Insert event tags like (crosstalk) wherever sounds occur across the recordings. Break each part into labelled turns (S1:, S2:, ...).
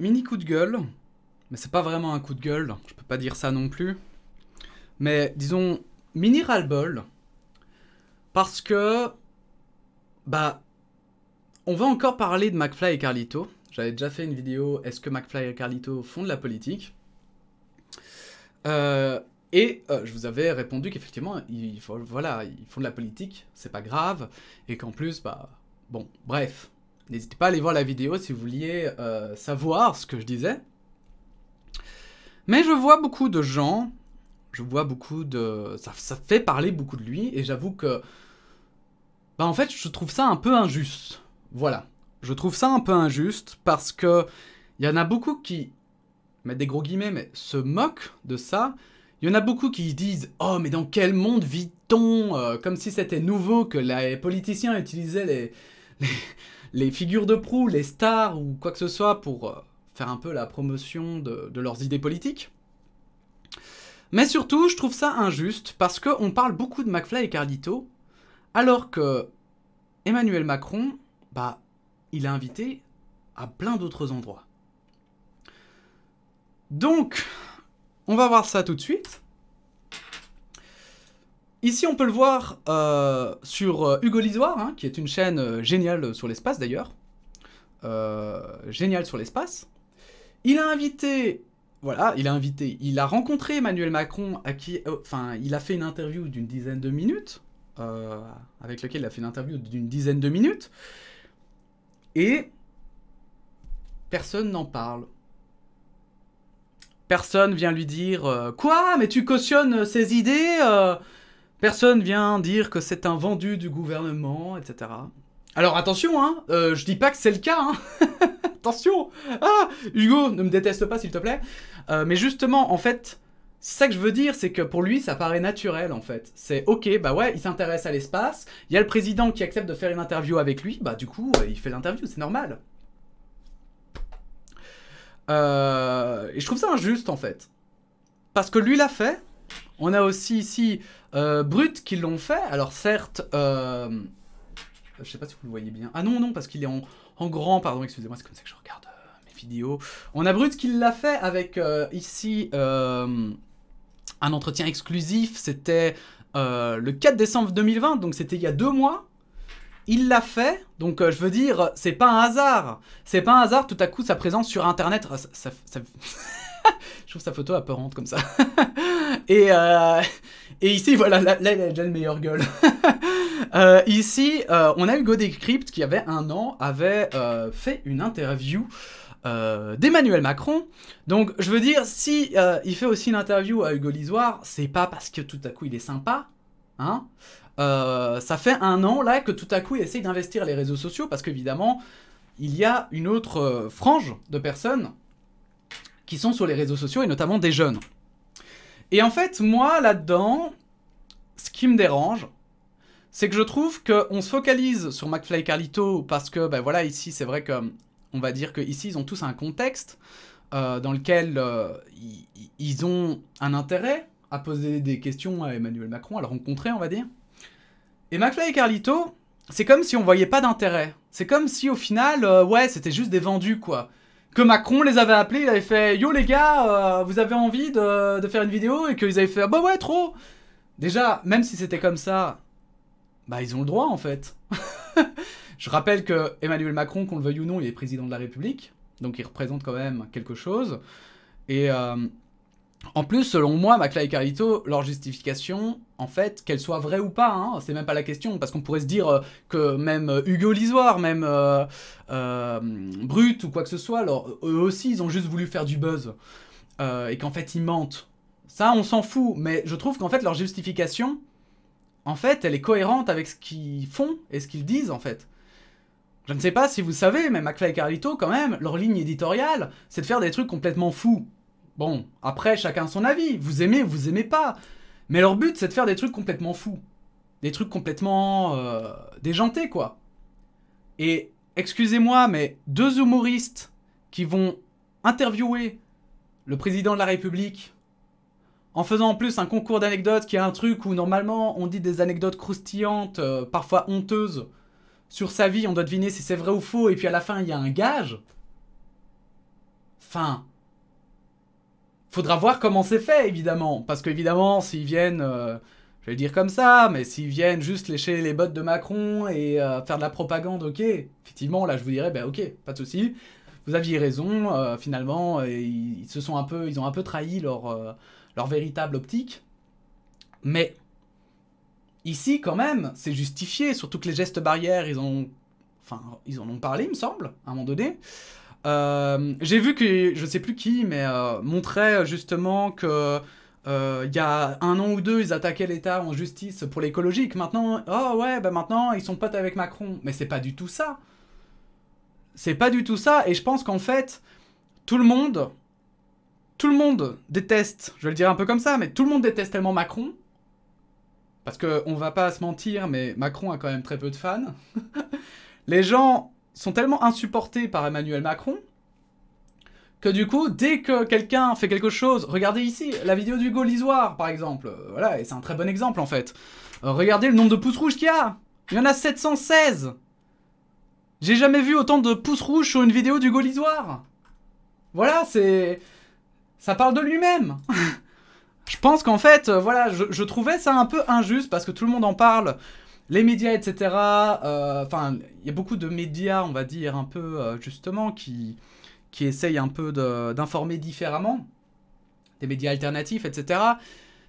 S1: Mini coup de gueule, mais c'est pas vraiment un coup de gueule, je peux pas dire ça non plus. Mais disons, mini ras-le-bol, parce que, bah, on va encore parler de McFly et Carlito. J'avais déjà fait une vidéo Est-ce que McFly et Carlito font de la politique euh, Et euh, je vous avais répondu qu'effectivement, voilà, ils font de la politique, c'est pas grave, et qu'en plus, bah, bon, bref, N'hésitez pas à aller voir la vidéo si vous vouliez euh, savoir ce que je disais. Mais je vois beaucoup de gens, je vois beaucoup de... Ça, fait parler beaucoup de lui, et j'avoue que... Bah en fait, je trouve ça un peu injuste. Voilà. Je trouve ça un peu injuste parce que il y en a beaucoup qui mettre des gros guillemets, mais se moquent de ça. Il y en a beaucoup qui disent Oh, mais dans quel monde vit-on euh, Comme si c'était nouveau que les politiciens utilisaient les, les figures de proue, les stars ou quoi que ce soit pour euh, faire un peu la promotion de, leurs idées politiques. Mais surtout, je trouve ça injuste parce qu'on parle beaucoup de McFly et Cardito, alors que Emmanuel Macron, bah, il a invité à plein d'autres endroits. Donc, on va voir ça tout de suite. Ici, on peut le voir euh, sur euh, Hugo Lisoire, hein, qui est une chaîne euh, géniale sur l'espace d'ailleurs. Euh, géniale sur l'espace. Il a invité, voilà, il a invité, il a rencontré Emmanuel Macron, à qui, enfin, il a fait une interview d'une dizaine de minutes, avec lequel il a fait une interview d'une dizaine de minutes, et personne n'en parle. Personne vient lui dire Quoi Mais tu cautionnes ces idées Personne vient dire que c'est un vendu du gouvernement, etc. Alors attention, je hein, ne euh, je dis pas que c'est le cas, hein. (laughs) attention Ah Hugo, ne me déteste pas s'il te plaît. Euh, mais justement, en fait, ça que je veux dire, c'est que pour lui, ça paraît naturel en fait. C'est ok, bah ouais, il s'intéresse à l'espace, il y a le président qui accepte de faire une interview avec lui, bah du coup, euh, il fait l'interview, c'est normal. et je trouve ça injuste en fait. Parce que lui l'a fait, on a aussi ici euh, Brut qui l'ont fait. Alors certes, euh, je ne sais pas si vous le voyez bien. Ah non, non, parce qu'il est en, grand, pardon, excusez-moi, c'est comme ça que je regarde euh, mes vidéos. On a Brut qui l'a fait avec ici un entretien exclusif. C'était le 4 décembre 2020, donc c'était il y a deux mois. Il l'a fait, donc je veux dire, c'est pas un hasard. C'est pas un hasard, tout à coup, sa présence sur Internet... Ah, ça... (laughs) (laughs) je trouve sa photo apparente comme ça. (laughs) Euh, et, ici, voilà, là, il a déjà le meilleur gueule. (laughs) Euh, ici, euh, on a Hugo Decrypt qui, avait un an, avait fait une interview d'Emmanuel Macron. Donc, je veux dire, si il fait aussi une interview à Hugo Lisoire, c'est pas parce que tout à coup il est sympa, hein ça fait un an là que tout à coup il essaye d'investir les réseaux sociaux parce qu'évidemment il y a une autre frange de personnes qui sont sur les réseaux sociaux et notamment des jeunes. Et en fait, moi, là-dedans, ce qui me dérange, c'est que je trouve qu'on se focalise sur McFly et Carlito parce que, ben voilà, ici, c'est vrai que, on va dire qu'ici, ils ont tous un contexte euh, dans lequel euh, ils, ont un intérêt à poser des questions à Emmanuel Macron, à le rencontrer, on va dire. Et McFly et Carlito, c'est comme si on voyait pas d'intérêt. C'est comme si, au final, euh, ouais, c'était juste des vendus, quoi que Macron les avait appelés, il avait fait Yo les gars, euh, vous avez envie de, faire une vidéo Et qu'ils avaient fait Bah ouais, trop Déjà, même si c'était comme ça, bah ils ont le droit en fait. (laughs) Je rappelle que Emmanuel Macron, qu'on le veuille ou non, il est président de la République, donc il représente quand même quelque chose. Et. Euh, en plus, selon moi, McFly et Carlito, leur justification, en fait, qu'elle soit vraie ou pas, hein, c'est même pas la question, parce qu'on pourrait se dire euh, que même euh, Hugo Lisoire, même euh, Brut ou quoi que ce soit, alors, eux aussi, ils ont juste voulu faire du buzz, et qu'en fait, ils mentent. Ça, on s'en fout, mais je trouve qu'en fait, leur justification, en fait, elle est cohérente avec ce qu'ils font et ce qu'ils disent, en fait. Je ne sais pas si vous savez, mais McFly et Carlito, quand même, leur ligne éditoriale, c'est de faire des trucs complètement fous. Bon, après, chacun son avis. Vous aimez, vous aimez pas. Mais leur but, c'est de faire des trucs complètement fous. Des trucs complètement euh, déjantés, quoi. Et excusez-moi, mais deux humoristes qui vont interviewer le président de la République en faisant en plus un concours d'anecdotes qui est un truc où normalement on dit des anecdotes croustillantes, euh, parfois honteuses, sur sa vie, on doit deviner si c'est vrai ou faux, et puis à la fin il y a un gage. Fin. Faudra voir comment c'est fait, évidemment. Parce qu'évidemment, s'ils viennent, euh, je vais le dire comme ça, mais s'ils viennent juste lécher les bottes de Macron et euh, faire de la propagande, ok. Effectivement, là, je vous dirais, ben ok, pas de souci. Vous aviez raison, euh, finalement, ils, se sont un peu, ils ont un peu trahi leur, leur véritable optique. Mais ici, quand même, c'est justifié, surtout que les gestes barrières, ils ont, enfin, ils en ont parlé, il me semble, à un moment donné. Euh, j'ai vu que, je sais plus qui, mais euh, montrait justement que euh, il y a un an ou deux, ils attaquaient l'État en justice pour l'écologique. Maintenant, oh ouais, ben maintenant, ils sont potes avec Macron. Mais c'est pas du tout ça. C'est pas du tout ça. Et je pense qu'en fait, tout le monde, tout le monde déteste, je vais le dire un peu comme ça, mais tout le monde déteste tellement Macron. Parce qu'on va pas se mentir, mais Macron a quand même très peu de fans. (laughs) les gens sont tellement insupportés par Emmanuel Macron que du coup, dès que quelqu'un fait quelque chose, regardez ici, la vidéo du Gaulisoire, par exemple, euh, voilà, et c'est un très bon exemple, en fait. Euh, regardez le nombre de pouces rouges qu'il y a Il y en a 716 J'ai jamais vu autant de pouces rouges sur une vidéo du Gaulisoire Voilà, c'est... Ça parle de lui-même (laughs) Je pense qu'en fait, euh, voilà, je trouvais ça un peu injuste, parce que tout le monde en parle, les médias, etc. Euh, enfin, il y a beaucoup de médias, on va dire, un peu euh, justement, qui, qui essayent un peu d'informer différemment, des médias alternatifs, etc.,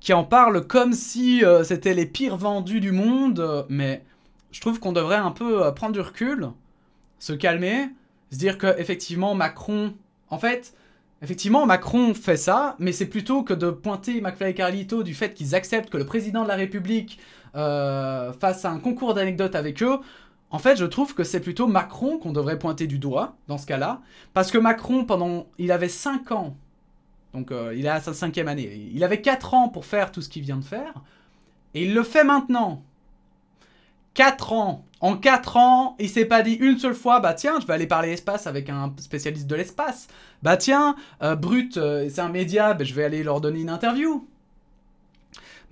S1: qui en parlent comme si euh, c'était les pires vendus du monde, mais je trouve qu'on devrait un peu prendre du recul, se calmer, se dire que effectivement Macron, en fait, Effectivement, Macron fait ça, mais c'est plutôt que de pointer McFly et Carlito du fait qu'ils acceptent que le président de la République euh, face à un concours d'anecdotes avec eux, en fait, je trouve que c'est plutôt Macron qu'on devrait pointer du doigt dans ce cas-là, parce que Macron, pendant, il avait 5 ans, donc euh, il a sa cinquième année, il avait 4 ans pour faire tout ce qu'il vient de faire, et il le fait maintenant. 4 ans. En 4 ans, il s'est pas dit une seule fois, bah tiens, je vais aller parler espace avec un spécialiste de l'espace. Bah tiens, euh, Brut, c'est un média, bah, je vais aller leur donner une interview.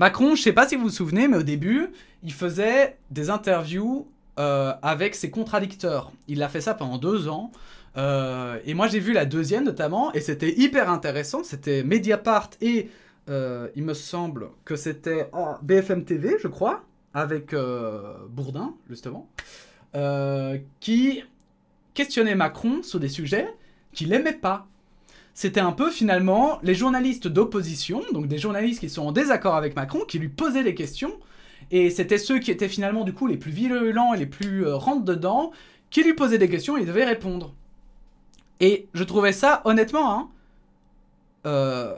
S1: Macron, je ne sais pas si vous vous souvenez, mais au début, il faisait des interviews euh, avec ses contradicteurs. Il a fait ça pendant deux ans. Euh, et moi, j'ai vu la deuxième notamment, et c'était hyper intéressant. C'était Mediapart et euh, il me semble que c'était oh, BFM TV, je crois, avec Bourdin, justement, qui questionnait Macron sur des sujets qu'il aimait pas c'était un peu finalement les journalistes d'opposition, donc des journalistes qui sont en désaccord avec Macron, qui lui posaient des questions, et c'était ceux qui étaient finalement du coup les plus violents et les plus euh, dedans qui lui posaient des questions et il devait répondre. Et je trouvais ça, honnêtement, hein, euh,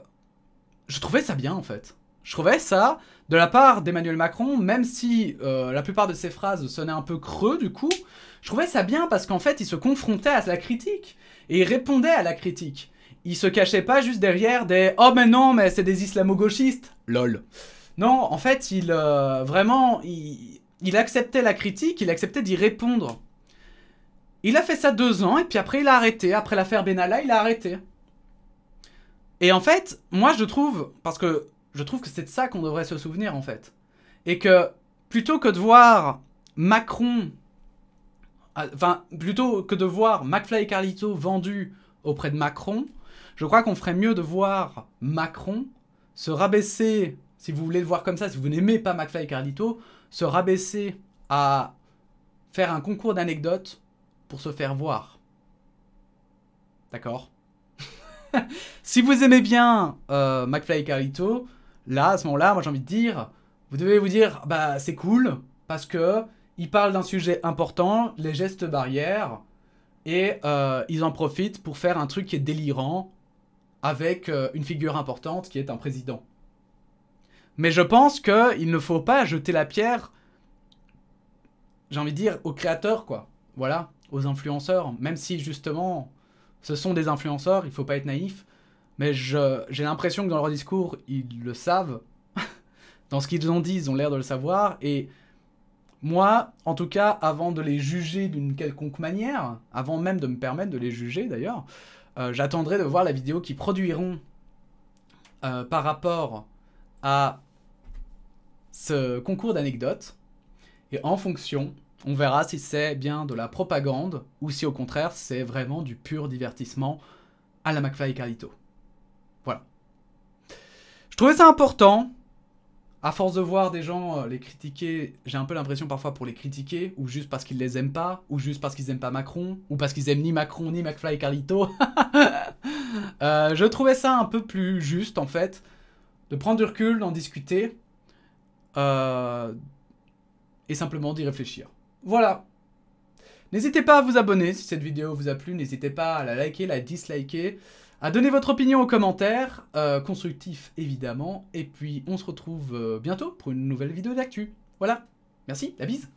S1: je trouvais ça bien en fait. Je trouvais ça, de la part d'Emmanuel Macron, même si euh, la plupart de ses phrases sonnaient un peu creux du coup, je trouvais ça bien parce qu'en fait il se confrontait à la critique et il répondait à la critique il se cachait pas juste derrière des oh mais non mais c'est des islamo-gauchistes lol non en fait il euh, vraiment il, il, acceptait la critique il acceptait d'y répondre il a fait ça deux ans et puis après il a arrêté après l'affaire Benalla il a arrêté et en fait moi je trouve parce que je trouve que c'est de ça qu'on devrait se souvenir en fait et que plutôt que de voir Macron euh, enfin plutôt que de voir McFly et Carlito vendus auprès de Macron je crois qu'on ferait mieux de voir Macron se rabaisser, si vous voulez le voir comme ça, si vous n'aimez pas McFly et Carlito, se rabaisser à faire un concours d'anecdotes pour se faire voir. D'accord (laughs) Si vous aimez bien euh, McFly et Carlito, là, à ce moment-là, moi j'ai envie de dire, vous devez vous dire, bah c'est cool, parce que il parlent d'un sujet important, les gestes barrières, et euh, ils en profitent pour faire un truc qui est délirant, avec euh, une figure importante qui est un président. Mais je pense qu'il ne faut pas jeter la pierre, j'ai envie de dire, aux créateurs, quoi. Voilà, aux influenceurs. Même si, justement, ce sont des influenceurs, il ne faut pas être naïf. Mais j'ai l'impression que dans leur discours, ils le savent. (laughs) dans ce qu'ils ont dit, ils ont l'air de le savoir. Et moi, en tout cas, avant de les juger d'une quelconque manière, avant même de me permettre de les juger d'ailleurs, euh, j'attendrai de voir la vidéo qu'ils produiront euh, par rapport à ce concours d'anecdotes. Et en fonction, on verra si c'est bien de la propagande ou si au contraire c'est vraiment du pur divertissement à la McFly et Voilà. Je trouvais ça important à force de voir des gens euh, les critiquer, j'ai un peu l'impression parfois pour les critiquer, ou juste parce qu'ils les aiment pas, ou juste parce qu'ils aiment pas Macron, ou parce qu'ils aiment ni Macron, ni McFly et Carlito. (laughs) Euh, je trouvais ça un peu plus juste en fait, de prendre du recul, d'en discuter, euh, et simplement d'y réfléchir. Voilà. N'hésitez pas à vous abonner si cette vidéo vous a plu, n'hésitez pas à la liker, la disliker. À donner votre opinion aux commentaires, euh, constructif évidemment, et puis on se retrouve euh, bientôt pour une nouvelle vidéo d'actu. Voilà, merci, la bise